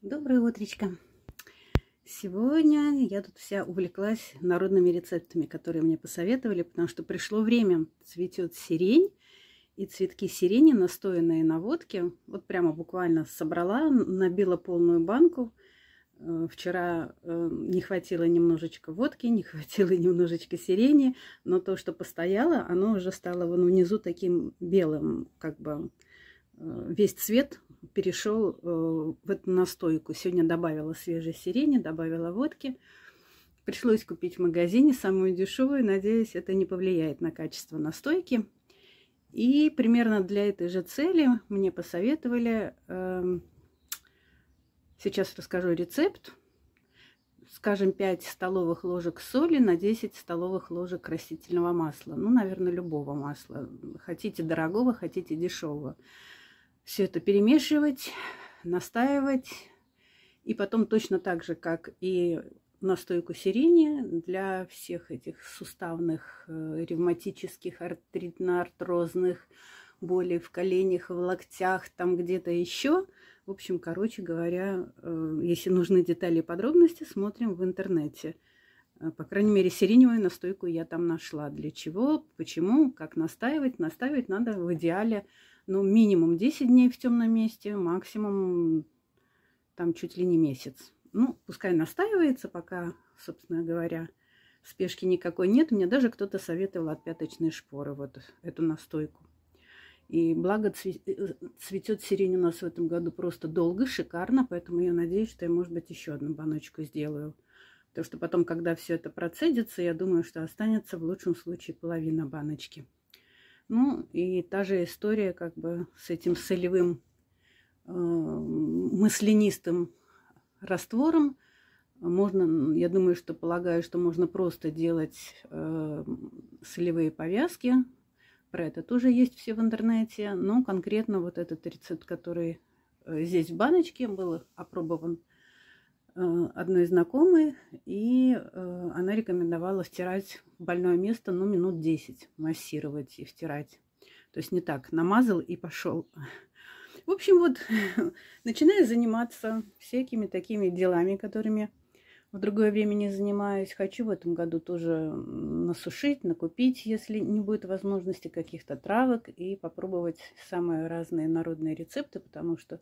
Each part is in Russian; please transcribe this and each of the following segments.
Доброе утречко! Сегодня я тут вся увлеклась народными рецептами, которые мне посоветовали, потому что пришло время. Цветет сирень, и цветки сирени, настоянные на водке, вот прямо буквально собрала, набила полную банку. Э, вчера э, не хватило немножечко водки, не хватило немножечко сирени, но то, что постояло, оно уже стало вон внизу таким белым, как бы э, весь цвет перешел э, в эту настойку. Сегодня добавила свежей сирени, добавила водки. Пришлось купить в магазине самую дешевую. Надеюсь, это не повлияет на качество настойки. И примерно для этой же цели мне посоветовали... Эм, сейчас расскажу рецепт. Скажем, 5 столовых ложек соли на 10 столовых ложек растительного масла. Ну, наверное, любого масла. Хотите дорогого, хотите дешевого все это перемешивать, настаивать. И потом точно так же, как и настойку сирени для всех этих суставных, э, ревматических, артритно-артрозных болей в коленях, в локтях, там где-то еще. В общем, короче говоря, э, если нужны детали и подробности, смотрим в интернете. Э, по крайней мере, сиреневую настойку я там нашла. Для чего, почему, как настаивать. Настаивать надо в идеале ну, минимум 10 дней в темном месте, максимум там чуть ли не месяц. Ну, пускай настаивается, пока, собственно говоря, спешки никакой нет. Мне даже кто-то советовал от пяточной шпоры вот эту настойку. И благо э, цветет сирень у нас в этом году просто долго, шикарно, поэтому я надеюсь, что я, может быть, еще одну баночку сделаю. Потому что потом, когда все это процедится, я думаю, что останется в лучшем случае половина баночки. Ну и та же история как бы с этим солевым э, маслянистым раствором. Можно, я думаю, что полагаю, что можно просто делать э, солевые повязки. Про это тоже есть все в интернете. Но конкретно вот этот рецепт, который э, здесь в баночке был опробован, Э, одной знакомой, и э, она рекомендовала втирать больное место, ну, минут 10 массировать и втирать. То есть не так, намазал и пошел. В общем, вот начинаю заниматься всякими такими делами, которыми в другое время не занимаюсь. Хочу в этом году тоже насушить, накупить, если не будет возможности каких-то травок, и попробовать самые разные народные рецепты, потому что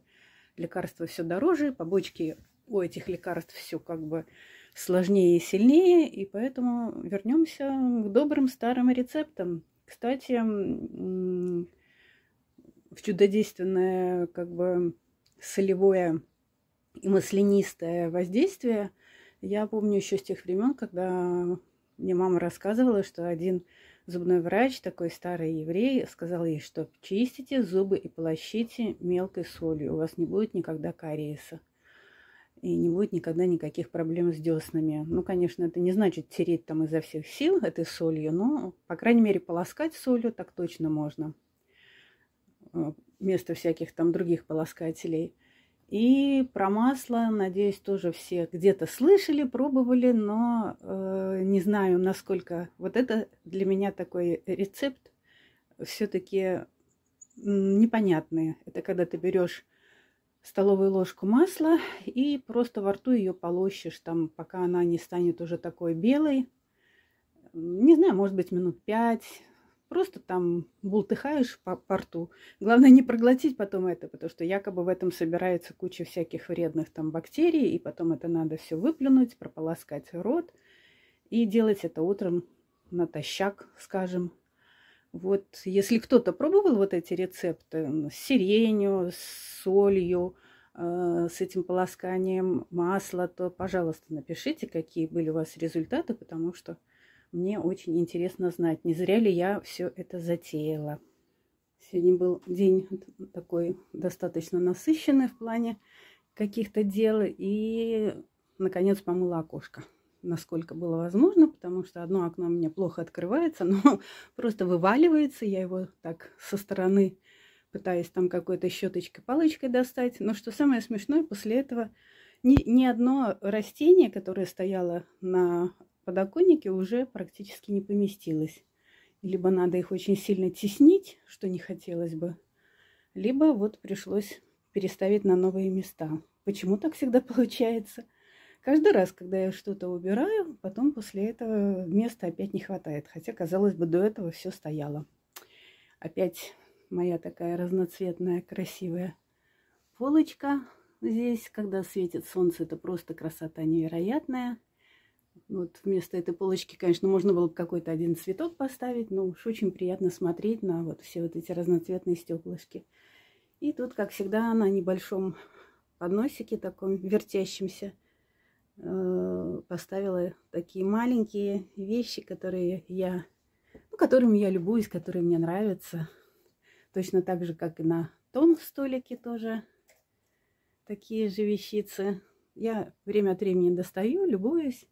лекарства все дороже, побочки у этих лекарств все как бы сложнее и сильнее, и поэтому вернемся к добрым старым рецептам. Кстати, в чудодейственное как бы солевое и маслянистое воздействие я помню еще с тех времен, когда мне мама рассказывала, что один зубной врач, такой старый еврей, сказал ей, что чистите зубы и полощите мелкой солью, у вас не будет никогда кариеса и не будет никогда никаких проблем с деснами. Ну, конечно, это не значит тереть там изо всех сил этой солью, но, по крайней мере, полоскать солью так точно можно. Э, вместо всяких там других полоскателей. И про масло, надеюсь, тоже все где-то слышали, пробовали, но э, не знаю, насколько. Вот это для меня такой рецепт все-таки непонятный. Это когда ты берешь столовую ложку масла и просто во рту ее полощешь, там, пока она не станет уже такой белой. Не знаю, может быть, минут пять. Просто там бултыхаешь по, по рту. Главное не проглотить потом это, потому что якобы в этом собирается куча всяких вредных там бактерий, и потом это надо все выплюнуть, прополоскать рот и делать это утром натощак, скажем, вот если кто-то пробовал вот эти рецепты с сиренью, с солью, э, с этим полосканием масла, то, пожалуйста, напишите, какие были у вас результаты, потому что мне очень интересно знать, не зря ли я все это затеяла. Сегодня был день такой достаточно насыщенный в плане каких-то дел. И, наконец, помыла окошко насколько было возможно, потому что одно окно у меня плохо открывается, но просто вываливается. Я его так со стороны пытаюсь там какой-то щеточкой, палочкой достать. Но что самое смешное, после этого ни, ни одно растение, которое стояло на подоконнике, уже практически не поместилось. Либо надо их очень сильно теснить, что не хотелось бы, либо вот пришлось переставить на новые места. Почему так всегда получается? Каждый раз, когда я что-то убираю, потом после этого места опять не хватает. Хотя, казалось бы, до этого все стояло. Опять моя такая разноцветная, красивая полочка здесь. Когда светит солнце, это просто красота невероятная. Вот вместо этой полочки, конечно, можно было бы какой-то один цветок поставить, но уж очень приятно смотреть на вот все вот эти разноцветные стеклышки. И тут, как всегда, на небольшом подносике таком вертящемся – Э, поставила такие маленькие вещи, которые я, ну, которыми я любуюсь, которые мне нравятся. Точно так же, как и на том столике тоже такие же вещицы. Я время от времени достаю, любуюсь,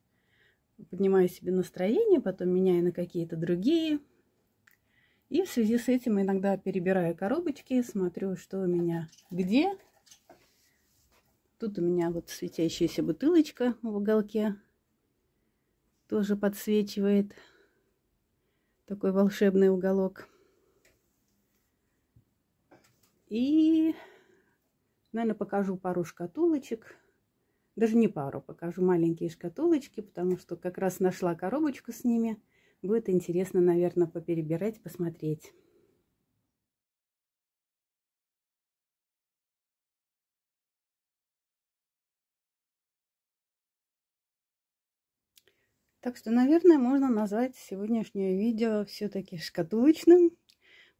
поднимаю себе настроение, потом меняю на какие-то другие. И в связи с этим иногда перебираю коробочки, смотрю, что у меня где, Тут у меня вот светящаяся бутылочка в уголке. Тоже подсвечивает такой волшебный уголок. И, наверное, покажу пару шкатулочек. Даже не пару, покажу маленькие шкатулочки, потому что как раз нашла коробочку с ними. Будет интересно, наверное, поперебирать, посмотреть. Так что, наверное, можно назвать сегодняшнее видео все-таки шкатулочным.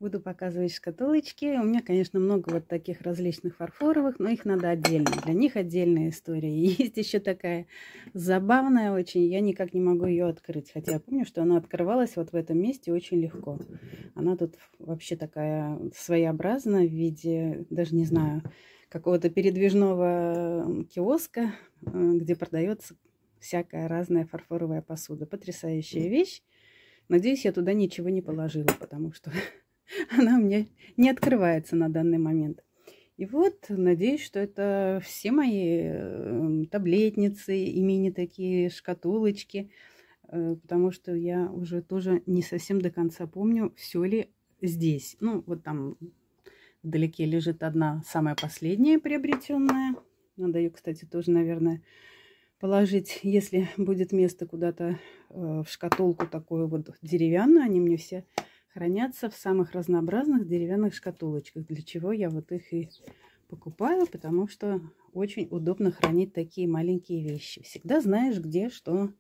Буду показывать шкатулочки. У меня, конечно, много вот таких различных фарфоровых, но их надо отдельно. Для них отдельная история. Есть еще такая забавная очень. Я никак не могу ее открыть. Хотя я помню, что она открывалась вот в этом месте очень легко. Она тут вообще такая своеобразная в виде, даже не знаю, какого-то передвижного киоска, э, где продается всякая разная фарфоровая посуда. Потрясающая вещь. Надеюсь, я туда ничего не положила, потому что она у меня не открывается на данный момент. И вот, надеюсь, что это все мои эм, таблетницы, и мини-такие шкатулочки, э, потому что я уже тоже не совсем до конца помню, все ли здесь. Ну, вот там вдалеке лежит одна самая последняя приобретенная. Надо ее, кстати, тоже, наверное, положить, если будет место куда-то э, в шкатулку такую вот деревянную. Они мне все хранятся в самых разнообразных деревянных шкатулочках, для чего я вот их и покупаю, потому что очень удобно хранить такие маленькие вещи. Всегда знаешь, где что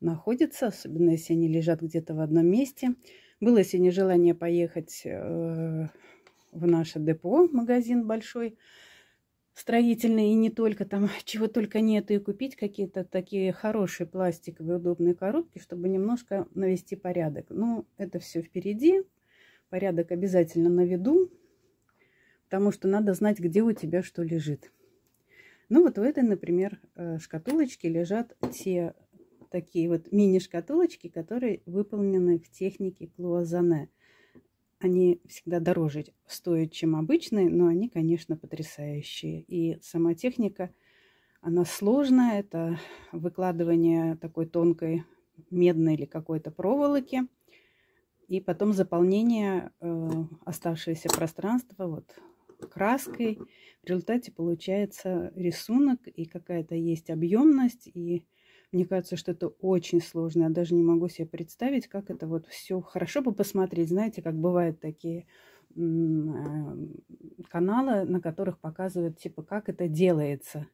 находится, особенно если они лежат где-то в одном месте. Было сегодня желание поехать э, в наше депо, магазин большой, строительные и не только, там чего только нет, и купить какие-то такие хорошие пластиковые удобные коробки, чтобы немножко навести порядок. Но ну, это все впереди, порядок обязательно на виду, потому что надо знать, где у тебя что лежит. Ну вот в этой, например, э, шкатулочке лежат те такие вот мини-шкатулочки, которые выполнены в технике клуазане. Они всегда дороже стоят, чем обычные, но они, конечно, потрясающие. И сама техника, она сложная. Это выкладывание такой тонкой медной или какой-то проволоки. И потом заполнение э, оставшегося пространства вот краской. В результате получается рисунок и какая-то есть объемность и мне кажется, что это очень сложно. Я даже не могу себе представить, как это вот все хорошо бы посмотреть. Знаете, как бывают такие а, каналы, на которых показывают, типа, как это делается.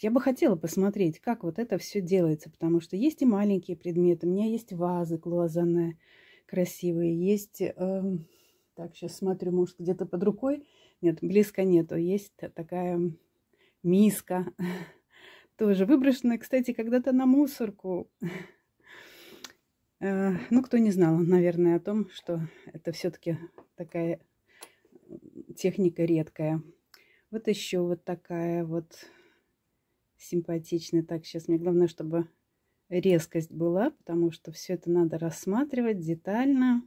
Я бы хотела посмотреть, как вот это все делается, потому что есть и маленькие предметы. У меня есть вазы клуазанные красивые, есть... Э, так, сейчас смотрю, может, где-то под рукой. Нет, близко нету. Есть такая миска тоже выброшенная, кстати, когда-то на мусорку. Э, ну, кто не знал, наверное, о том, что это все-таки такая техника редкая. Вот еще вот такая вот симпатичная. Так, сейчас мне главное, чтобы резкость была, потому что все это надо рассматривать детально.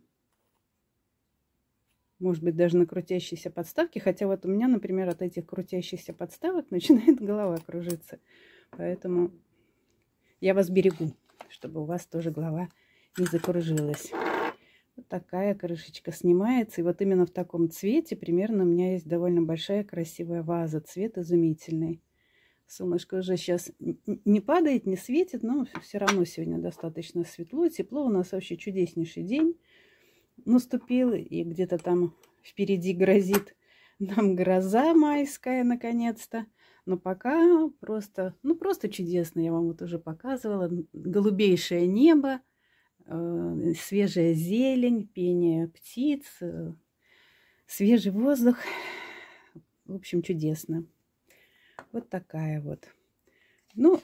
Может быть, даже на крутящейся подставке. Хотя вот у меня, например, от этих крутящихся подставок начинает голова кружиться. Поэтому я вас берегу, чтобы у вас тоже голова не закружилась. Вот такая крышечка снимается. И вот именно в таком цвете примерно у меня есть довольно большая красивая ваза. Цвет изумительный. Солнышко уже сейчас не падает, не светит, но все равно сегодня достаточно светло, и тепло. У нас вообще чудеснейший день наступил, и где-то там впереди грозит нам гроза майская наконец-то. Но пока просто, ну просто чудесно, я вам вот уже показывала. Голубейшее небо, э, свежая зелень, пение птиц, э, свежий воздух. В общем, чудесно. Вот такая вот. Ну,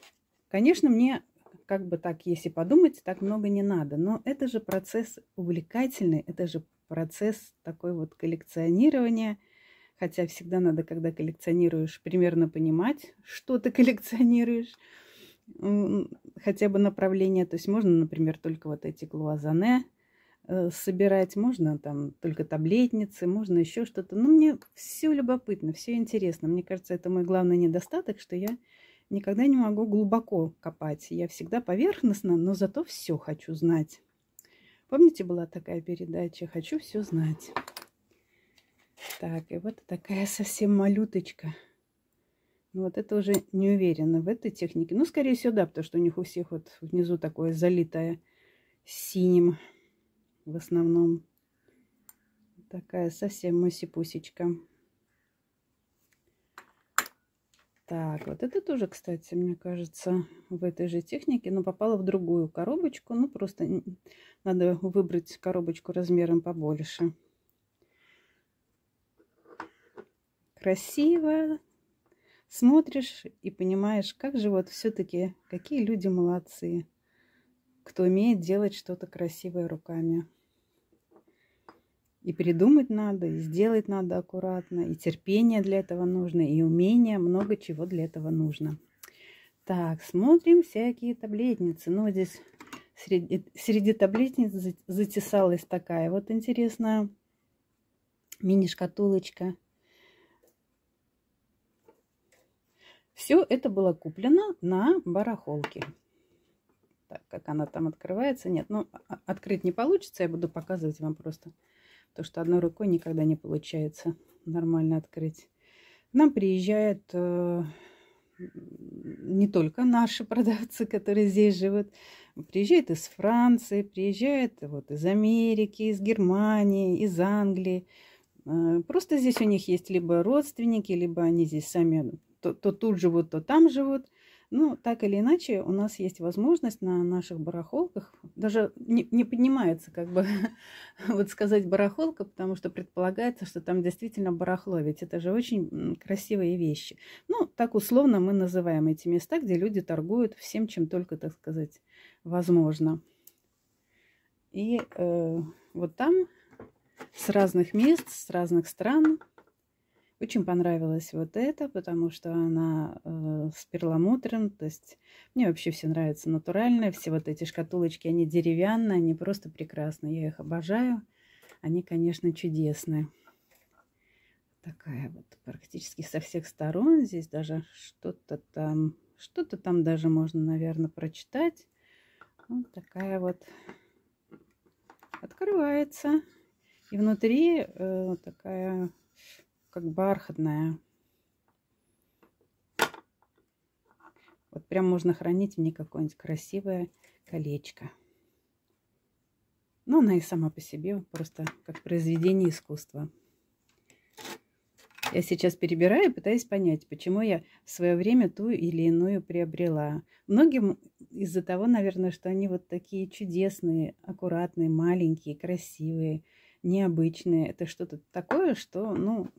конечно, мне как бы так, если подумать, так много не надо. Но это же процесс увлекательный, это же процесс такой вот коллекционирования – Хотя всегда надо, когда коллекционируешь, примерно понимать, что ты коллекционируешь. Хотя бы направление. То есть можно, например, только вот эти глуазане э, собирать, можно там только таблетницы, можно еще что-то. Но мне все любопытно, все интересно. Мне кажется, это мой главный недостаток, что я никогда не могу глубоко копать. Я всегда поверхностно, но зато все хочу знать. Помните, была такая передача «Хочу все знать». Так, и вот такая совсем малюточка. Но ну, вот это уже не уверена в этой технике. Ну, скорее всего, да, потому что у них у всех вот внизу такое залитое синим в основном. Такая совсем мусипусечка. Так, вот это тоже, кстати, мне кажется, в этой же технике, но попала в другую коробочку. Ну, просто надо выбрать коробочку размером побольше. красиво. Смотришь и понимаешь, как же вот все-таки, какие люди молодцы, кто умеет делать что-то красивое руками. И придумать надо, и сделать надо аккуратно, и терпение для этого нужно, и умение, много чего для этого нужно. Так, смотрим всякие таблетницы. Ну, здесь среди, среди таблетниц затесалась такая вот интересная мини-шкатулочка Все это было куплено на барахолке. Так, как она там открывается? Нет, ну, а, открыть не получится. Я буду показывать вам просто. То, что одной рукой никогда не получается нормально открыть. нам приезжает э, не только наши продавцы, которые здесь живут. Приезжает из Франции, приезжает вот из Америки, из Германии, из Англии. Э, просто здесь у них есть либо родственники, либо они здесь сами то, то тут живут, то там живут. Ну, так или иначе, у нас есть возможность на наших барахолках, даже не, не поднимается, как бы, вот сказать барахолка, потому что предполагается, что там действительно барахло, ведь это же очень красивые вещи. Ну, так условно мы называем эти места, где люди торгуют всем, чем только, так сказать, возможно. И э, вот там с разных мест, с разных стран очень понравилась вот эта, потому что она э, с перламутром, то есть мне вообще все нравится натуральное. Все вот эти шкатулочки, они деревянные, они просто прекрасные, я их обожаю. Они, конечно, чудесные. Такая вот практически со всех сторон. Здесь даже что-то там, что-то там даже можно, наверное, прочитать. Вот такая вот открывается. И внутри э, такая как бархатная. Вот прям можно хранить мне какое-нибудь красивое колечко. Но ну, она и сама по себе, просто как произведение искусства. Я сейчас перебираю, пытаюсь понять, почему я в свое время ту или иную приобрела. Многим из-за того, наверное, что они вот такие чудесные, аккуратные, маленькие, красивые, необычные. Это что-то такое, что, ну,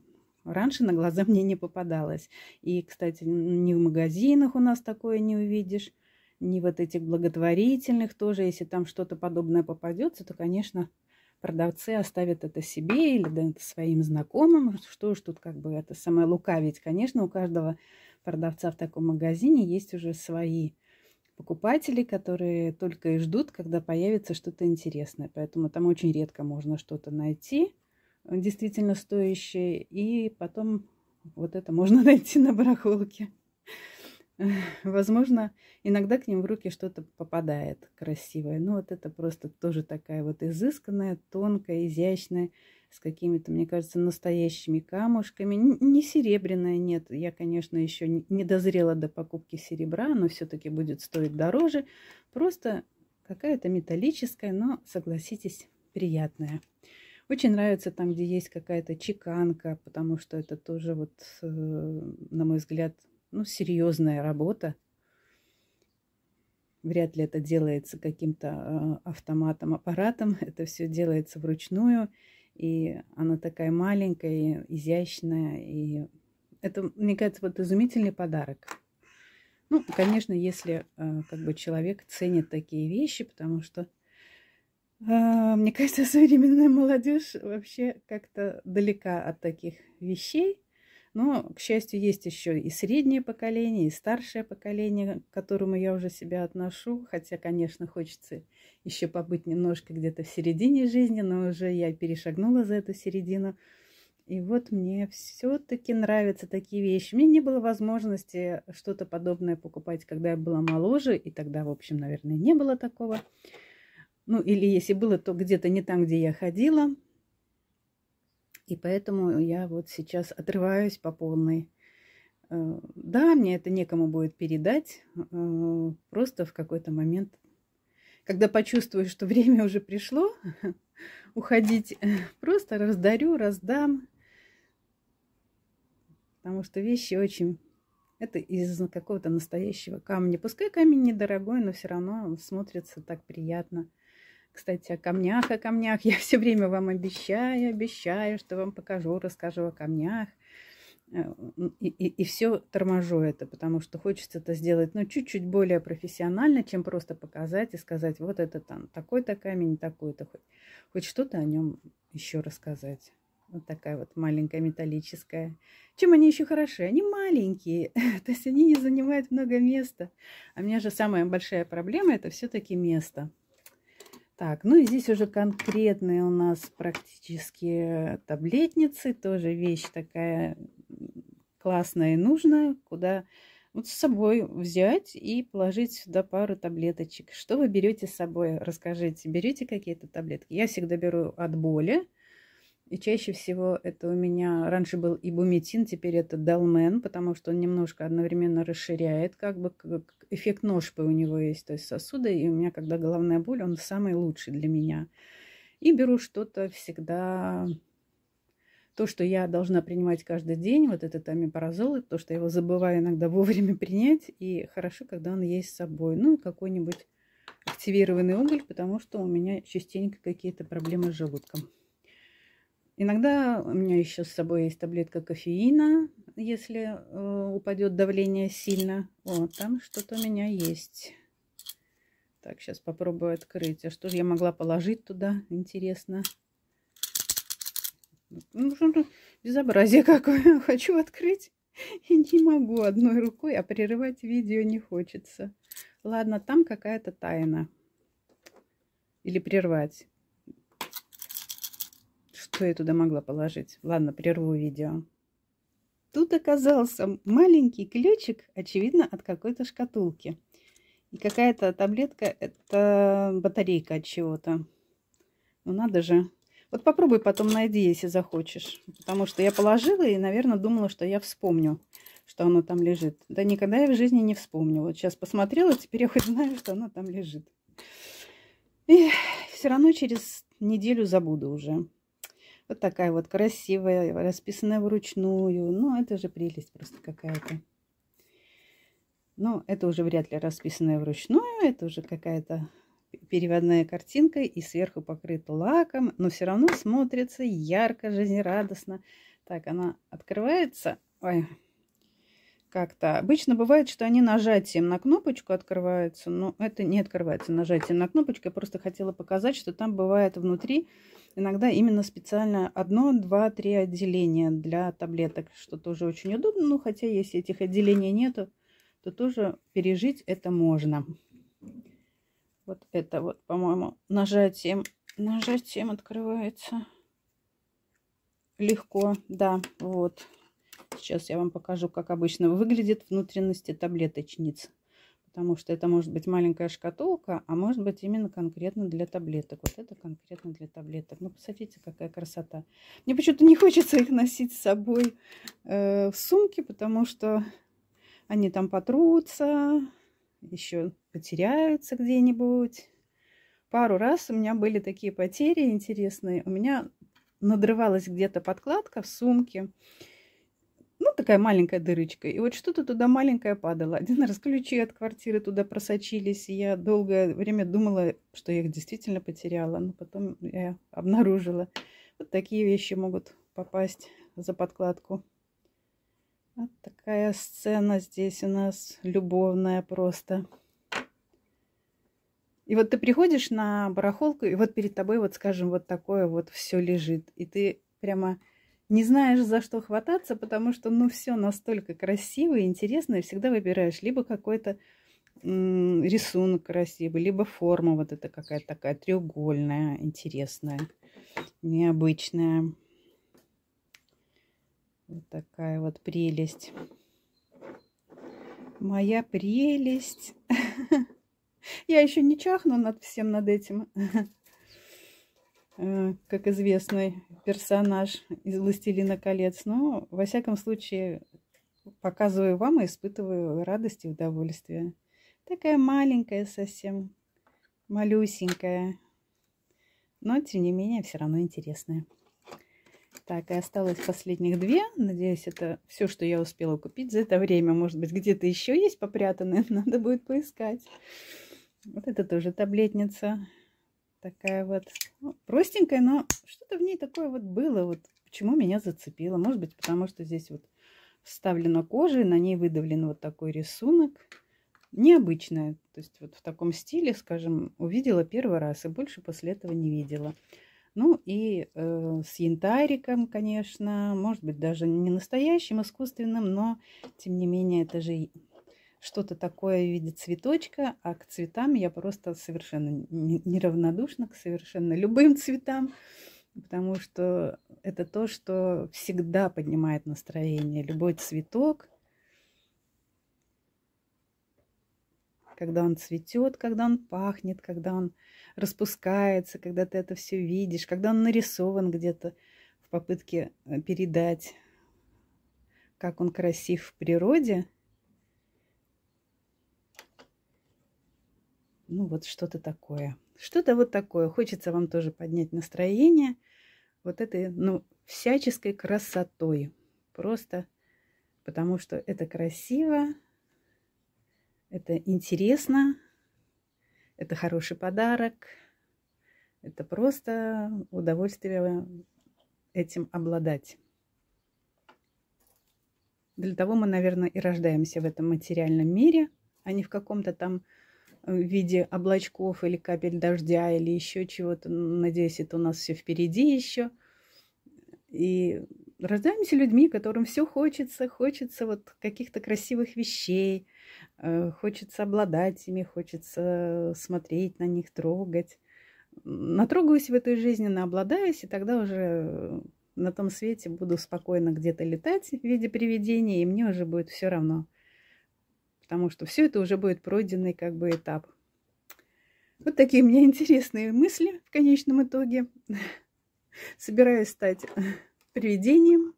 Раньше на глаза мне не попадалось. И, кстати, ни в магазинах у нас такое не увидишь, ни вот этих благотворительных тоже. Если там что-то подобное попадется, то, конечно, продавцы оставят это себе или да, своим знакомым. Что ж тут как бы это самое лукавить. Конечно, у каждого продавца в таком магазине есть уже свои покупатели, которые только и ждут, когда появится что-то интересное. Поэтому там очень редко можно что-то найти действительно стоящие. И потом вот это можно найти на барахолке. Возможно, иногда к ним в руки что-то попадает красивое. Но вот это просто тоже такая вот изысканная, тонкая, изящная, с какими-то, мне кажется, настоящими камушками. Не серебряная, нет. Я, конечно, еще не дозрела до покупки серебра, но все-таки будет стоить дороже. Просто какая-то металлическая, но, согласитесь, приятная. Очень нравится там, где есть какая-то чеканка, потому что это тоже, вот, э, на мой взгляд, ну, серьезная работа. Вряд ли это делается каким-то э, автоматом, аппаратом. Это все делается вручную. И она такая маленькая, изящная. И это, мне кажется, вот изумительный подарок. Ну, конечно, если э, как бы человек ценит такие вещи, потому что а, мне кажется, современная молодежь вообще как-то далека от таких вещей. Но, к счастью, есть еще и среднее поколение, и старшее поколение, к которому я уже себя отношу. Хотя, конечно, хочется еще побыть немножко где-то в середине жизни, но уже я перешагнула за эту середину. И вот мне все-таки нравятся такие вещи. Мне не было возможности что-то подобное покупать, когда я была моложе, и тогда, в общем, наверное, не было такого. Ну, или если было, то где-то не там, где я ходила. И поэтому я вот сейчас отрываюсь по полной. Э, да, мне это некому будет передать. Э, просто в какой-то момент, когда почувствую, что время уже пришло, уходить, просто раздарю, раздам. Потому что вещи очень... Это из какого-то настоящего камня. Пускай камень недорогой, но все равно смотрится так приятно. Кстати, о камнях, о камнях. Я все время вам обещаю, обещаю, что вам покажу, расскажу о камнях. Э, и, и, и все торможу это, потому что хочется это сделать, но ну, чуть-чуть более профессионально, чем просто показать и сказать, вот это там такой-то камень, такой-то, хоть, хоть что-то о нем еще рассказать. Вот такая вот маленькая металлическая. Чем они еще хороши? Они маленькие, то есть они не занимают много места. А у меня же самая большая проблема это все-таки место. Так, ну и здесь уже конкретные у нас практически таблетницы. Тоже вещь такая классная и нужная, куда вот с собой взять и положить сюда пару таблеточек. Что вы берете с собой? Расскажите, берете какие-то таблетки? Я всегда беру от боли, и чаще всего это у меня раньше был ибуметин, теперь это долмен, потому что он немножко одновременно расширяет, как бы эффект ножпы у него есть, то есть сосуды. И у меня, когда головная боль, он самый лучший для меня. И беру что-то всегда то, что я должна принимать каждый день, вот этот амипаразол, то, что я его забываю иногда вовремя принять, и хорошо, когда он есть с собой. Ну, какой-нибудь активированный уголь, потому что у меня частенько какие-то проблемы с желудком. Иногда у меня еще с собой есть таблетка кофеина, если э, упадет давление сильно. О, там что-то у меня есть. Так, сейчас попробую открыть. А что же я могла положить туда? Интересно. Ну, что-то безобразие какое. Хочу открыть и не могу одной рукой, а прерывать видео не хочется. Ладно, там какая-то тайна. Или прервать. Что я туда могла положить? Ладно, прерву видео. Тут оказался маленький ключик, очевидно, от какой-то шкатулки. И какая-то таблетка, это батарейка от чего-то. Ну надо же. Вот попробуй потом найди, если захочешь. Потому что я положила и, наверное, думала, что я вспомню, что оно там лежит. Да никогда я в жизни не вспомнила. Вот сейчас посмотрела, теперь я хоть знаю, что оно там лежит. И все равно через неделю забуду уже. Вот такая вот красивая, расписанная вручную. Ну, это же прелесть просто какая-то. Но это уже вряд ли расписанная вручную. Это уже какая-то переводная картинка и сверху покрыта лаком. Но все равно смотрится ярко, жизнерадостно. Так, она открывается. Ой, как-то. Обычно бывает, что они нажатием на кнопочку открываются, но это не открывается нажатием на кнопочку. Я просто хотела показать, что там бывает внутри иногда именно специально одно, два, три отделения для таблеток, что тоже очень удобно. Ну, хотя если этих отделений нету, то тоже пережить это можно. Вот это вот, по-моему, нажатием, нажатием открывается легко, да, вот. Сейчас я вам покажу, как обычно выглядит внутренности таблеточниц. Потому что это может быть маленькая шкатулка, а может быть именно конкретно для таблеток. Вот это конкретно для таблеток. Ну, посмотрите, какая красота. Мне почему-то не хочется их носить с собой э, в сумке, потому что они там потрутся, еще потеряются где-нибудь. Пару раз у меня были такие потери интересные. У меня надрывалась где-то подкладка в сумке ну, такая маленькая дырочка. И вот что-то туда маленькое падало. Один раз ключи от квартиры туда просочились. И я долгое время думала, что я их действительно потеряла. Но потом я обнаружила. Вот такие вещи могут попасть за подкладку. Вот такая сцена здесь у нас любовная просто. И вот ты приходишь на барахолку, и вот перед тобой, вот скажем, вот такое вот все лежит. И ты прямо не знаешь, за что хвататься, потому что, ну, все настолько красиво и интересно, и всегда выбираешь либо какой-то рисунок красивый, либо форма вот эта какая-то такая треугольная, интересная, необычная. Вот такая вот прелесть. Моя прелесть. Я еще не чахну над всем над этим. как известный персонаж из «Властелина колец». Но, во всяком случае, показываю вам и испытываю радость и удовольствие. Такая маленькая совсем, малюсенькая, но, тем не менее, все равно интересная. Так, и осталось последних две. Надеюсь, это все, что я успела купить за это время. Может быть, где-то еще есть попрятанные. Надо будет поискать. Вот это тоже таблетница. Такая вот ну, простенькая, но что-то в ней такое вот было. Вот почему меня зацепило. Может быть, потому что здесь вот вставлена кожа, и на ней выдавлен вот такой рисунок. Необычная. То есть вот в таком стиле, скажем, увидела первый раз и больше после этого не видела. Ну и э, с янтариком, конечно, может быть, даже не настоящим, искусственным, но тем не менее это же что-то такое в виде цветочка, а к цветам я просто совершенно неравнодушна, к совершенно любым цветам, потому что это то, что всегда поднимает настроение. Любой цветок, когда он цветет, когда он пахнет, когда он распускается, когда ты это все видишь, когда он нарисован где-то в попытке э, передать, как он красив в природе – Ну, вот что-то такое. Что-то вот такое. Хочется вам тоже поднять настроение вот этой, ну, всяческой красотой. Просто потому что это красиво, это интересно, это хороший подарок, это просто удовольствие этим обладать. Для того мы, наверное, и рождаемся в этом материальном мире, а не в каком-то там в виде облачков или капель дождя или еще чего-то. Ну, надеюсь, это у нас все впереди еще. И рождаемся людьми, которым все хочется, хочется вот каких-то красивых вещей, э, хочется обладать ими, хочется смотреть на них, трогать. Натрогаюсь в этой жизни, наобладаюсь, и тогда уже на том свете буду спокойно где-то летать в виде привидения, и мне уже будет все равно потому что все это уже будет пройденный как бы этап. Вот такие мне интересные мысли в конечном итоге. Собираюсь стать привидением.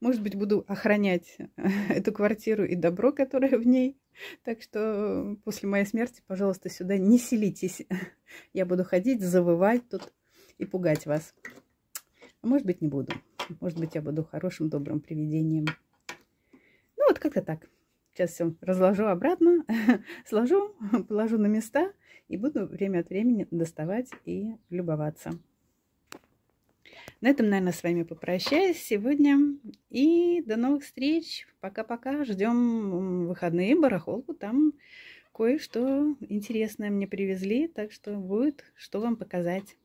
Может быть, буду охранять эту квартиру и добро, которое в ней. Так что после моей смерти, пожалуйста, сюда не селитесь. Я буду ходить, завывать тут и пугать вас. А может быть, не буду. Может быть, я буду хорошим, добрым привидением. Ну, вот как-то так. Сейчас все разложу обратно, сложу, положу на места и буду время от времени доставать и любоваться. На этом, наверное, с вами попрощаюсь сегодня. И до новых встреч. Пока-пока. Ждем выходные барахолку. Там кое-что интересное мне привезли. Так что будет, что вам показать.